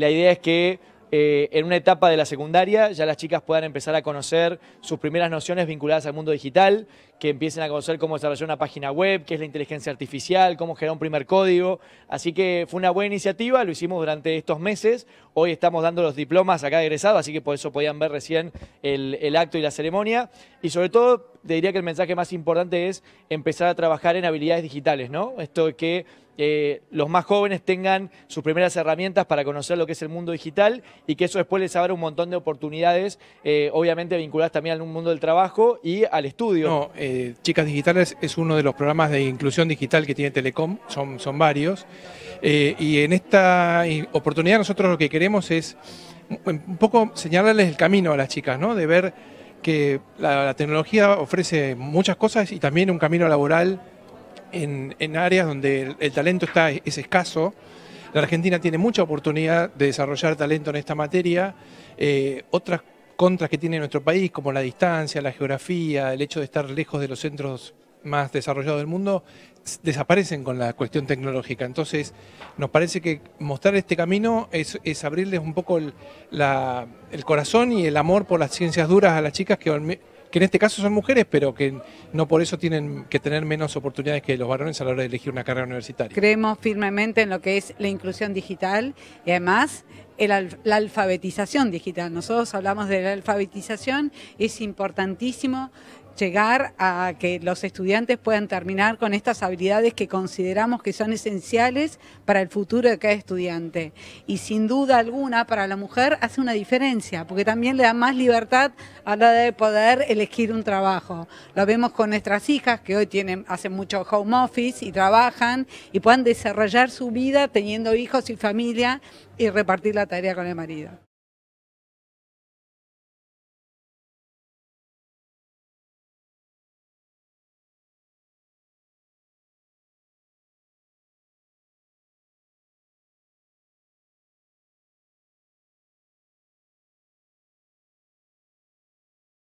La idea es que eh, en una etapa de la secundaria ya las chicas puedan empezar a conocer sus primeras nociones vinculadas al mundo digital, que empiecen a conocer cómo desarrollar una página web, qué es la inteligencia artificial, cómo generar un primer código. Así que fue una buena iniciativa, lo hicimos durante estos meses. Hoy estamos dando los diplomas acá de egresado, así que por eso podían ver recién el, el acto y la ceremonia. Y sobre todo te diría que el mensaje más importante es empezar a trabajar en habilidades digitales, ¿no? Esto de que eh, los más jóvenes tengan sus primeras herramientas para conocer lo que es el mundo digital y que eso después les abra un montón de oportunidades, eh, obviamente vinculadas también al mundo del trabajo y al estudio. No, eh, Chicas Digitales es uno de los programas de inclusión digital que tiene Telecom, son, son varios, y en esta oportunidad nosotros lo que queremos es un poco señalarles el camino a las chicas, ¿no? De ver que la, tecnología ofrece muchas cosas y también un camino laboral en, áreas donde el, talento está, es escaso. La Argentina tiene mucha oportunidad de desarrollar talento en esta materia. Eh, otras contras que tiene nuestro país, como la distancia, la geografía, el hecho de estar lejos de los centros más desarrollado del mundo desaparecen con la cuestión tecnológica. Entonces, nos parece que mostrar este camino es, abrirles un poco el, corazón y el amor por las ciencias duras a las chicas que, en este caso son mujeres, pero que no por eso tienen que tener menos oportunidades que los varones a la hora de elegir una carrera universitaria. Creemos firmemente en lo que es la inclusión digital y además el, la alfabetización digital. Nosotros hablamos de la alfabetización, es importantísimo llegar a que los estudiantes puedan terminar con estas habilidades que consideramos que son esenciales para el futuro de cada estudiante. Y sin duda alguna para la mujer hace una diferencia, porque también le da más libertad a la de poder elegir un trabajo. Lo vemos con nuestras hijas que hoy tienen, hacen mucho home office y trabajan y puedan desarrollar su vida teniendo hijos y familia y repartir la tarea con el marido.